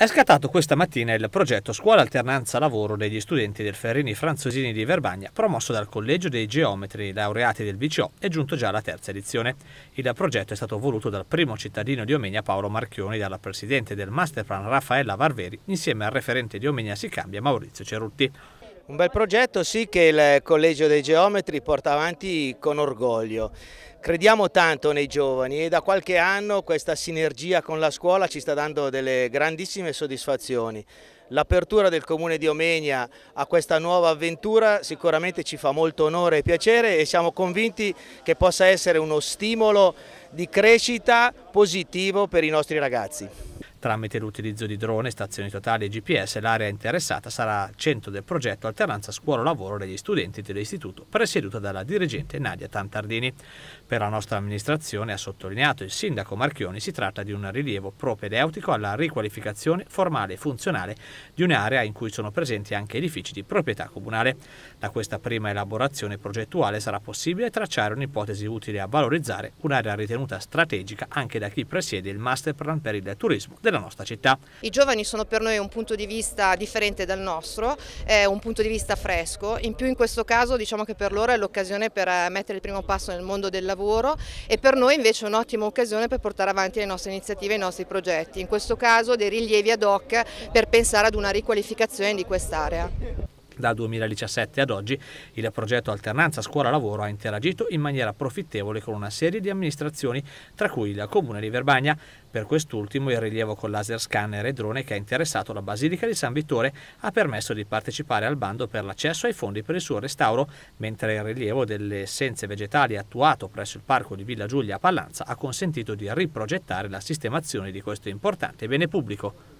È scattato questa mattina il progetto Scuola Alternanza Lavoro degli studenti del Ferrini Franzosini di Verbagna, promosso dal Collegio dei Geometri laureati del BCO e giunto già alla terza edizione. Il progetto è stato voluto dal primo cittadino di Omegna Paolo Marchioni, dalla presidente del Masterplan Raffaella Varveri, insieme al referente di Omegna Si Cambia Maurizio Cerutti. Un bel progetto sì che il Collegio dei Geometri porta avanti con orgoglio. Crediamo tanto nei giovani e da qualche anno questa sinergia con la scuola ci sta dando delle grandissime soddisfazioni. L'apertura del Comune di Omegna a questa nuova avventura sicuramente ci fa molto onore e piacere e siamo convinti che possa essere uno stimolo di crescita positivo per i nostri ragazzi. Tramite l'utilizzo di drone, stazioni totali e GPS, l'area interessata sarà centro del progetto Alternanza Scuola-Lavoro degli studenti dell'istituto, presieduta dalla dirigente Nadia Tantardini. Per la nostra amministrazione, ha sottolineato il sindaco Marchioni, si tratta di un rilievo propedeutico alla riqualificazione formale e funzionale di un'area in cui sono presenti anche edifici di proprietà comunale. Da questa prima elaborazione progettuale sarà possibile tracciare un'ipotesi utile a valorizzare un'area ritenuta strategica anche da chi presiede il master plan per il turismo del della nostra città. I giovani sono per noi un punto di vista differente dal nostro, è un punto di vista fresco, in più in questo caso diciamo che per loro è l'occasione per eh, mettere il primo passo nel mondo del lavoro e per noi invece è un'ottima occasione per portare avanti le nostre iniziative e i nostri progetti, in questo caso dei rilievi ad hoc per pensare ad una riqualificazione di quest'area. Dal 2017 ad oggi il progetto Alternanza Scuola-Lavoro ha interagito in maniera profittevole con una serie di amministrazioni, tra cui il Comune di Verbagna. Per quest'ultimo il rilievo con laser scanner e drone che ha interessato la Basilica di San Vittore ha permesso di partecipare al bando per l'accesso ai fondi per il suo restauro, mentre il rilievo delle essenze vegetali attuato presso il parco di Villa Giulia a Pallanza ha consentito di riprogettare la sistemazione di questo importante bene pubblico.